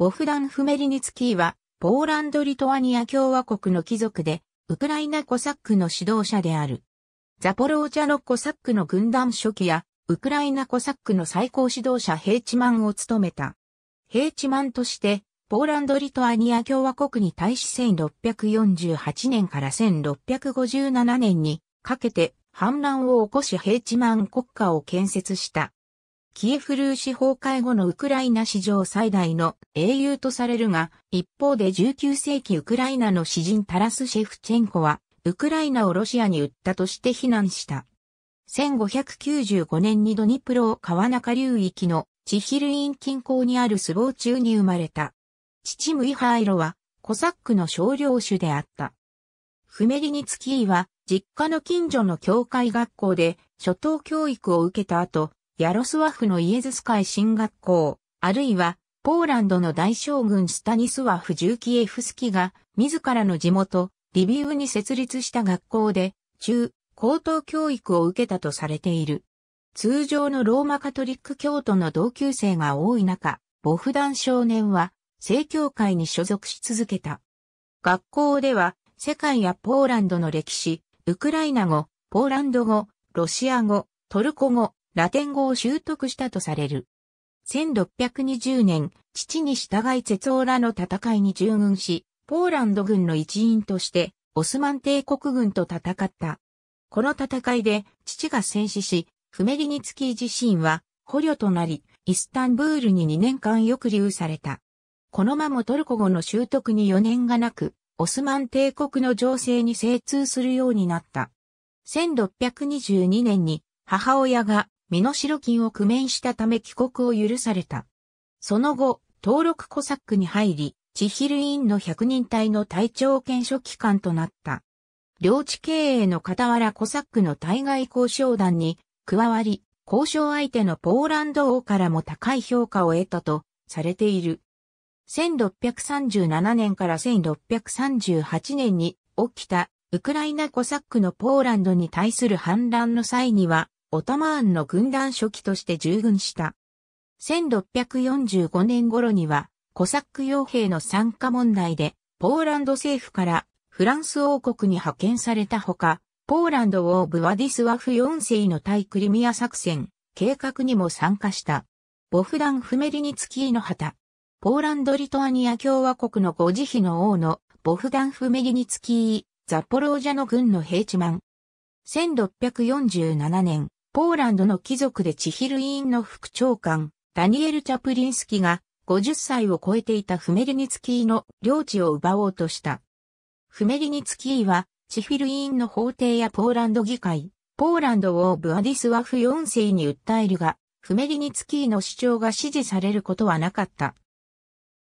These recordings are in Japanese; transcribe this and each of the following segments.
ボフダン・フメリニツキーは、ポーランド・リトアニア共和国の貴族で、ウクライナコサックの指導者である。ザポローチャのコサックの軍団書記や、ウクライナコサックの最高指導者ヘイチマンを務めた。ヘイチマンとして、ポーランド・リトアニア共和国に対し1648年から1657年にかけて反乱を起こしヘイチマン国家を建設した。キエフ・ルーシ崩壊後のウクライナ史上最大の英雄とされるが、一方で19世紀ウクライナの詩人タラス・シェフチェンコは、ウクライナをロシアに売ったとして非難した。1595年にドニプロ川中流域のチヒルイン近郊にあるスボー中に生まれた。父ムイハイロはコサックの少量種であった。フメリニツキーは実家の近所の教会学校で初等教育を受けた後、ヤロスワフのイエズス会進学校、あるいは、ポーランドの大将軍スタニスワフ・ジューキエフスキが、自らの地元、リビウに設立した学校で、中、高等教育を受けたとされている。通常のローマカトリック教徒の同級生が多い中、ボフダン少年は、正教会に所属し続けた。学校では、世界やポーランドの歴史、ウクライナ語、ポーランド語、ロシア語、トルコ語、ラテン語を習得したとされる。1620年、父に従い絶オラの戦いに従軍し、ポーランド軍の一員として、オスマン帝国軍と戦った。この戦いで、父が戦死し、フメリニツキー自身は、捕虜となり、イスタンブールに2年間抑留された。この間もトルコ語の習得に余念がなく、オスマン帝国の情勢に精通するようになった。1622年に母親が身の代金を工面したため帰国を許された。その後、登録コサックに入り、チヒルインの百人隊の隊長検証機関となった。領地経営の傍らコサックの対外交渉団に加わり、交渉相手のポーランド王からも高い評価を得たとされている。1637年から1638年に起きたウクライナコサックのポーランドに対する反乱の際にはオタマーンの軍団初期として従軍した。1645年頃には、コサック傭兵の参加問題で、ポーランド政府からフランス王国に派遣されたほか、ポーランド王部ワディスワフ4世の対クリミア作戦、計画にも参加した。ボフダン・フメリニツキーの旗。ポーランド・リトアニア共和国のご慈悲の王のボフダン・フメリニツキー、ザポロージャの軍のヘイチマン。1647年、ポーランドの貴族でチヒル委員の副長官、ダニエル・チャプリンスキが、50歳を超えていたフメリニツキーの領地を奪おうとした。フメリニツキーは、チヒル委員の法廷やポーランド議会、ポーランドをブアディスワフ4世に訴えるが、フメリニツキーの主張が支持されることはなかった。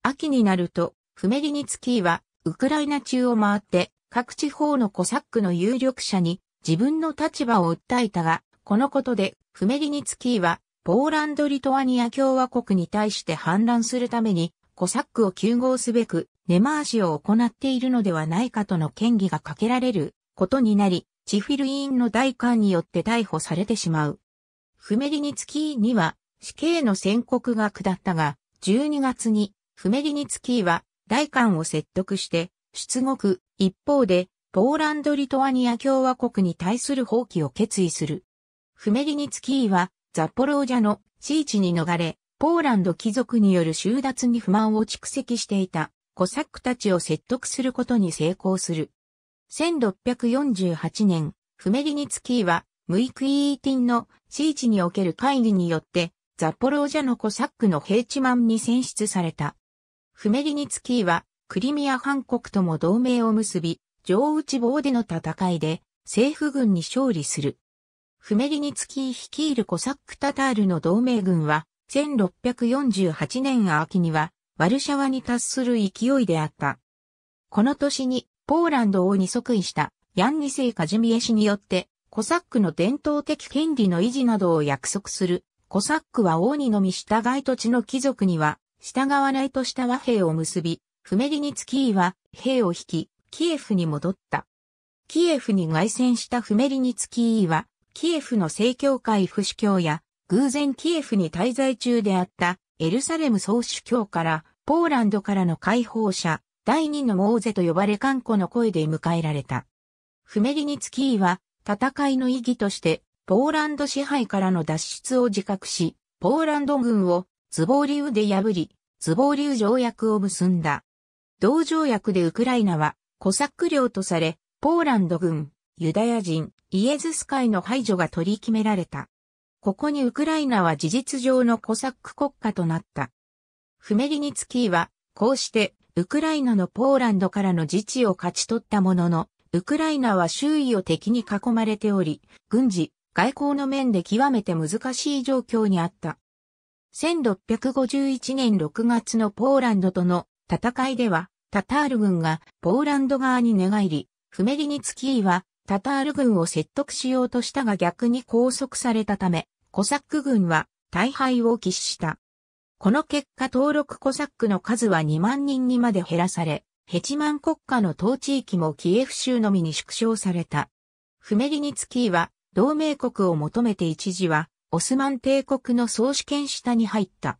秋になると、フメリニツキーは、ウクライナ中を回って、各地方のコサックの有力者に自分の立場を訴えたが、このことで、フメリニツキーは、ポーランド・リトアニア共和国に対して反乱するために、コサックを救合すべく、根回しを行っているのではないかとの嫌疑がかけられることになり、チフィル委員の代官によって逮捕されてしまう。フメリニツキーには死刑の宣告が下ったが、12月にフメリニツキーは代官を説得して出国、一方でポーランド・リトアニア共和国に対する放棄を決意する。フメリニツキーは、ザポロージャの地地に逃れ、ポーランド貴族による収奪に不満を蓄積していた、コサックたちを説得することに成功する。1648年、フメリニツキーは、ムイクイーティンの地地における会議によって、ザポロージャのコサックのヘイチマンに選出された。フメリニツキーは、クリミア半国とも同盟を結び、上内棒での戦いで、政府軍に勝利する。フメリニツキー率いるコサックタタールの同盟軍は、1648年秋には、ワルシャワに達する勢いであった。この年に、ポーランド王に即位したヤンニセイ・カジミエ氏によって、コサックの伝統的権利の維持などを約束する、コサックは王にのみ従い土地の貴族には、従わないとした和平を結び、フメリニツキーは兵を引き、キエフに戻った。キエフに外戦したフメリニツキーは、キエフの正教会副主教や、偶然キエフに滞在中であったエルサレム総主教から、ポーランドからの解放者、第二のモーゼと呼ばれ観光の声で迎えられた。フメリニツキーは、戦いの意義として、ポーランド支配からの脱出を自覚し、ポーランド軍をズボーリウで破り、ズボーリウ条約を結んだ。同条約でウクライナは、コサック領とされ、ポーランド軍、ユダヤ人、イエズス会の排除が取り決められた。ここにウクライナは事実上のコサック国家となった。フメリニツキーは、こうして、ウクライナのポーランドからの自治を勝ち取ったものの、ウクライナは周囲を敵に囲まれており、軍事、外交の面で極めて難しい状況にあった。1651年6月のポーランドとの戦いでは、タタール軍がポーランド側に寝返り、フメリニツキーはタタール軍を説得しようとしたが逆に拘束されたため、コサック軍は大敗を喫した。この結果登録コサックの数は2万人にまで減らされ、ヘチマン国家の統治域もキエフ州のみに縮小された。フメリニツキーは同盟国を求めて一時はオスマン帝国の総主権下に入った。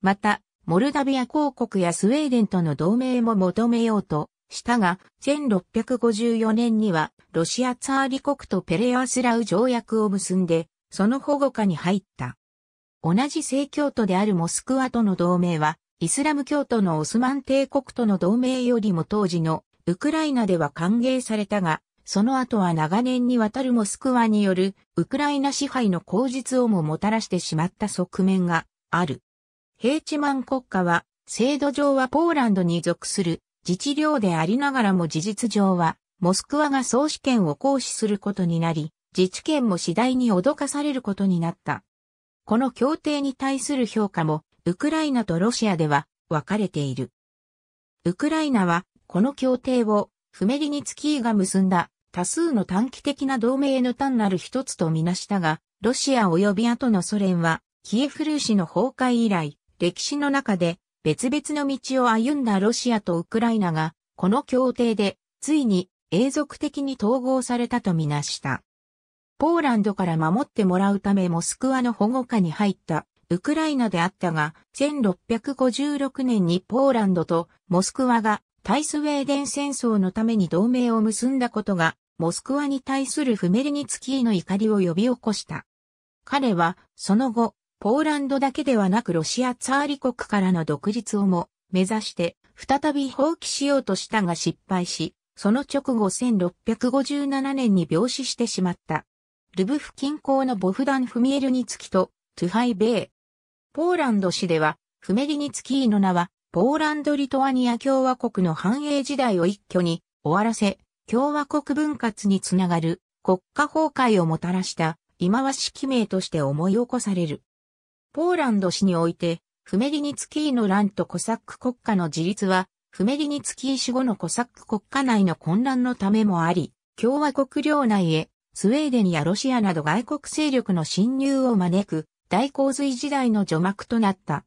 また、モルダビア公国やスウェーデンとの同盟も求めようとしたが、1654年にはロシアツァーリ国とペレアスラウ条約を結んで、その保護下に入った。同じ正教徒であるモスクワとの同盟は、イスラム教徒のオスマン帝国との同盟よりも当時のウクライナでは歓迎されたが、その後は長年にわたるモスクワによるウクライナ支配の口実をももたらしてしまった側面がある。ヘーチマン国家は制度上はポーランドに属する自治領でありながらも事実上は、モスクワが総主権を行使することになり、自治権も次第に脅かされることになった。この協定に対する評価も、ウクライナとロシアでは分かれている。ウクライナは、この協定を、フメリニツキーが結んだ多数の短期的な同盟の単なる一つとみなしたが、ロシア及び後のソ連は、キエフルーシの崩壊以来、歴史の中で別々の道を歩んだロシアとウクライナが、この協定で、ついに永続的に統合されたとみなした。ポーランドから守ってもらうためモスクワの保護下に入ったウクライナであったが、1656年にポーランドとモスクワが対スウェーデン戦争のために同盟を結んだことが、モスクワに対するフメリニツキーの怒りを呼び起こした。彼は、その後、ポーランドだけではなくロシアツァーリ国からの独立をも目指して再び放棄しようとしたが失敗し、その直後1657年に病死してしまった。ルブフ近郊のボフダン・フミエルニツキとトゥハイ・ベー。ポーランド市ではフメリニツキーの名はポーランド・リトアニア共和国の繁栄時代を一挙に終わらせ、共和国分割につながる国家崩壊をもたらした忌まわし記名として思い起こされる。ポーランド史において、フメリニツキーの乱とコサック国家の自立は、フメリニツキー死後のコサック国家内の混乱のためもあり、共和国領内へ、スウェーデンやロシアなど外国勢力の侵入を招く、大洪水時代の除幕となった。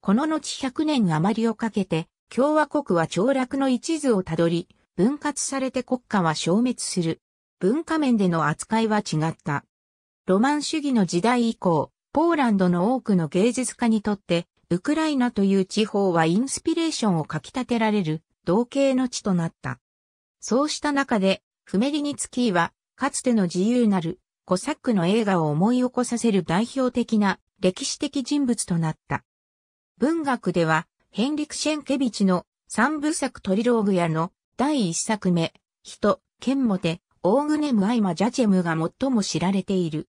この後100年余りをかけて、共和国は凋落の一途をたどり、分割されて国家は消滅する。文化面での扱いは違った。ロマン主義の時代以降、ポーランドの多くの芸術家にとって、ウクライナという地方はインスピレーションをかき立てられる、同型の地となった。そうした中で、フメリニツキーは、かつての自由なる、コサックの映画を思い起こさせる代表的な歴史的人物となった。文学では、ヘンリク・シェンケビチの三部作トリローグやの第一作目、人、剣もて、オーグネム・アイマ・ジャチェムが最も知られている。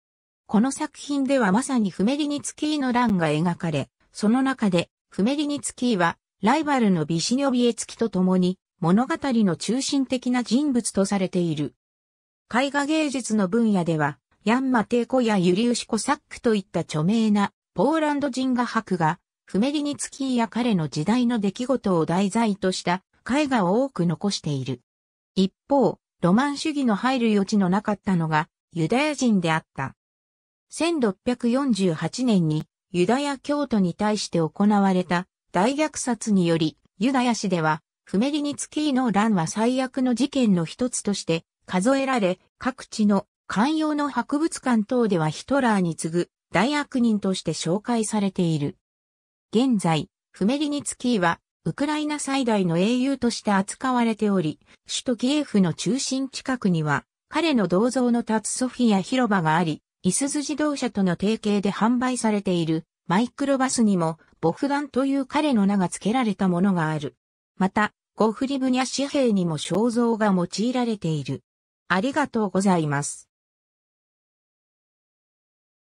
この作品ではまさにフメリニツキーの乱が描かれ、その中でフメリニツキーはライバルのビシニョビエツキと共に物語の中心的な人物とされている。絵画芸術の分野では、ヤンマテイコやユリウシコサックといった著名なポーランド人画伯が、フメリニツキーや彼の時代の出来事を題材とした絵画を多く残している。一方、ロマン主義の入る余地のなかったのがユダヤ人であった。1648年にユダヤ教徒に対して行われた大虐殺により、ユダヤ市では、フメリニツキーの乱は最悪の事件の一つとして数えられ、各地の寛容の博物館等ではヒトラーに次ぐ大悪人として紹介されている。現在、フメリニツキーは、ウクライナ最大の英雄として扱われており、首都キエフの中心近くには、彼の銅像の立つソフィア広場があり、いすゞ自動車との提携で販売されているマイクロバスにも、ボフダンという彼の名が付けられたものがある。また、ゴフリブニャ紙幣にも肖像が用いられている。ありがとうございます。